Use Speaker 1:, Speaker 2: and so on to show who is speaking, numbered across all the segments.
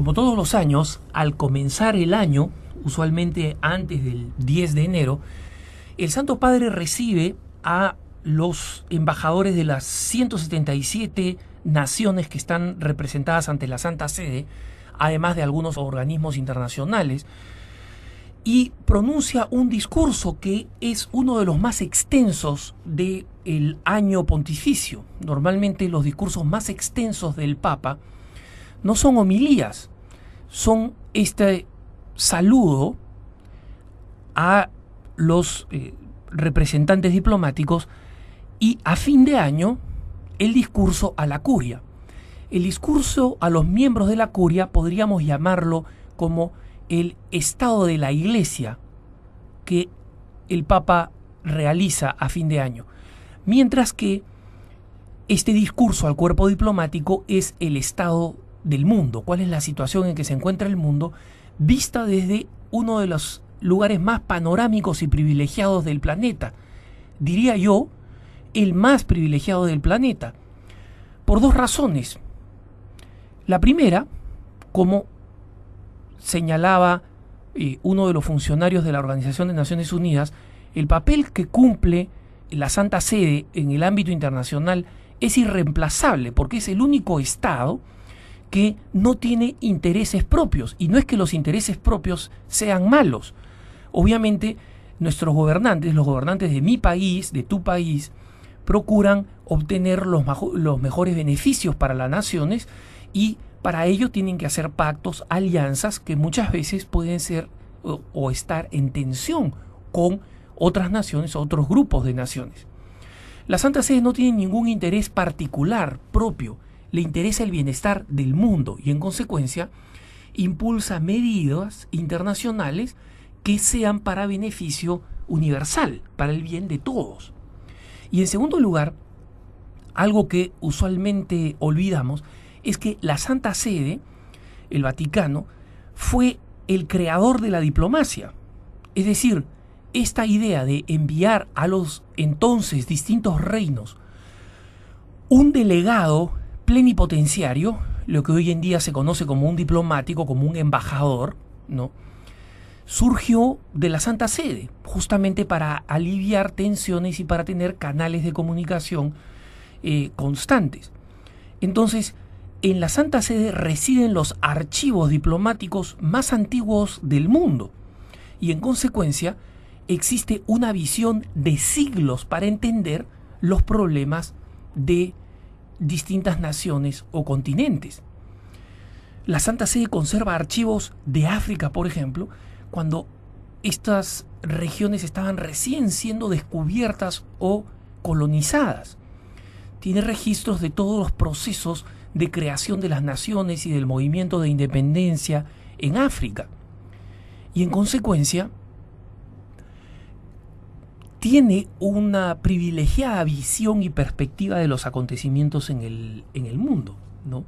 Speaker 1: Como todos los años, al comenzar el año, usualmente antes del 10 de enero, el Santo Padre recibe a los embajadores de las 177 naciones que están representadas ante la Santa Sede, además de algunos organismos internacionales, y pronuncia un discurso que es uno de los más extensos del año pontificio. Normalmente los discursos más extensos del Papa no son homilías, son este saludo a los eh, representantes diplomáticos y a fin de año el discurso a la curia. El discurso a los miembros de la curia podríamos llamarlo como el estado de la iglesia que el Papa realiza a fin de año. Mientras que este discurso al cuerpo diplomático es el estado del mundo, cuál es la situación en que se encuentra el mundo, vista desde uno de los lugares más panorámicos y privilegiados del planeta. Diría yo, el más privilegiado del planeta. Por dos razones. La primera, como señalaba eh, uno de los funcionarios de la Organización de Naciones Unidas, el papel que cumple la Santa Sede en el ámbito internacional es irreemplazable porque es el único Estado que no tiene intereses propios. Y no es que los intereses propios sean malos. Obviamente, nuestros gobernantes, los gobernantes de mi país, de tu país, procuran obtener los, los mejores beneficios para las naciones y para ello tienen que hacer pactos, alianzas que muchas veces pueden ser o, estar en tensión con otras naciones, o otros grupos de naciones. Las Santa Sede no tiene ningún interés particular propio le interesa el bienestar del mundo y en consecuencia impulsa medidas internacionales que sean para beneficio universal, para el bien de todos. Y en segundo lugar, algo que usualmente olvidamos es que la Santa Sede, el Vaticano, fue el creador de la diplomacia. Es decir, esta idea de enviar a los entonces distintos reinos un delegado plenipotenciario, lo que hoy en día se conoce como un diplomático, como un embajador, ¿no? surgió de la Santa Sede, justamente para aliviar tensiones y para tener canales de comunicación eh, constantes. Entonces, en la Santa Sede residen los archivos diplomáticos más antiguos del mundo y en consecuencia existe una visión de siglos para entender los problemas de distintas naciones o continentes. La Santa Sede conserva archivos de África, por ejemplo, cuando estas regiones estaban recién siendo descubiertas o colonizadas. Tiene registros de todos los procesos de creación de las naciones y del movimiento de independencia en África. Y en consecuencia, tiene una privilegiada visión y perspectiva de los acontecimientos en el, mundo. ¿no?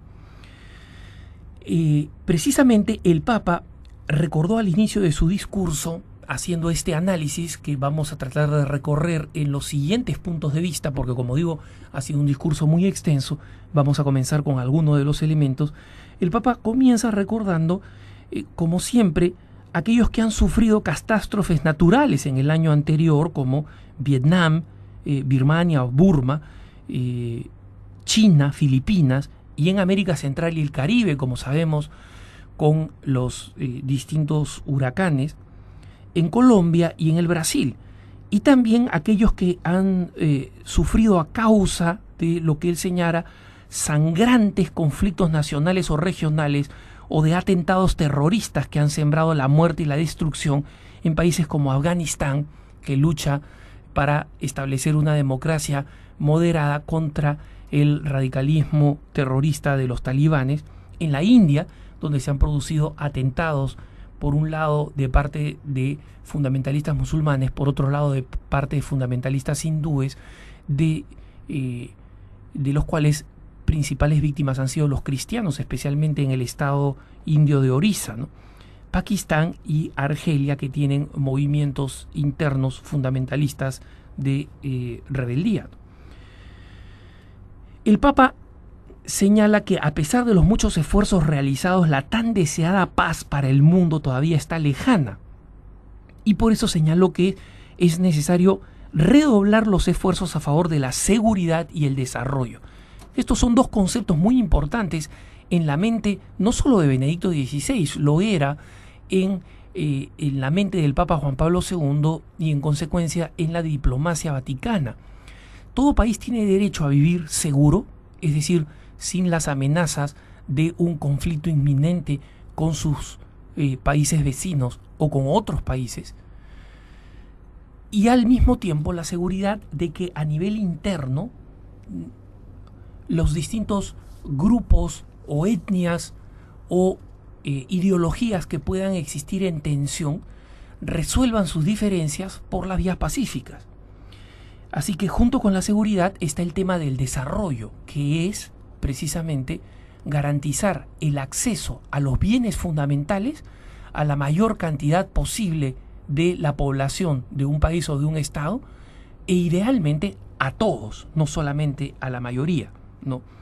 Speaker 1: Eh, precisamente el Papa recordó al inicio de su discurso, haciendo este análisis que vamos a tratar de recorrer en los siguientes puntos de vista, porque como digo, ha sido un discurso muy extenso, vamos a comenzar con alguno de los elementos, el Papa comienza recordando, eh, como siempre, aquellos que han sufrido catástrofes naturales en el año anterior, como Vietnam, eh, Birmania o Burma, eh, China, Filipinas, y en América Central y el Caribe, como sabemos, con los eh, distintos huracanes, en Colombia y en el Brasil. Y también aquellos que han sufrido a causa de lo que él señala, sangrantes conflictos nacionales o regionales o de atentados terroristas que han sembrado la muerte y la destrucción en países como Afganistán, que lucha para establecer una democracia moderada contra el radicalismo terrorista de los talibanes, en la India, donde se han producido atentados, por un lado de parte de fundamentalistas musulmanes, por otro lado de parte de fundamentalistas hindúes, de, eh, de los cuales principales víctimas han sido los cristianos, especialmente en el estado indio de Orissa, Pakistán y Argelia, que tienen movimientos internos fundamentalistas de eh, rebeldía. El Papa señala que a pesar de los muchos esfuerzos realizados, la tan deseada paz para el mundo todavía está lejana. Y por eso señaló que es necesario redoblar los esfuerzos a favor de la seguridad y el desarrollo. Estos son dos conceptos muy importantes en la mente, no solo de Benedicto XVI, lo era eh, en, la mente del Papa Juan Pablo II y en consecuencia en la diplomacia vaticana. Todo país tiene derecho a vivir seguro, es decir, sin las amenazas de un conflicto inminente con sus eh, países vecinos o con otros países. Y al mismo tiempo la seguridad de que a nivel interno los distintos grupos o etnias o eh, ideologías que puedan existir en tensión resuelvan sus diferencias por las vías pacíficas. Así que junto con la seguridad está el tema del desarrollo, que es precisamente garantizar el acceso a los bienes fundamentales a la mayor cantidad posible de la población de un país o de un estado e idealmente a todos, no solamente a la mayoría. non.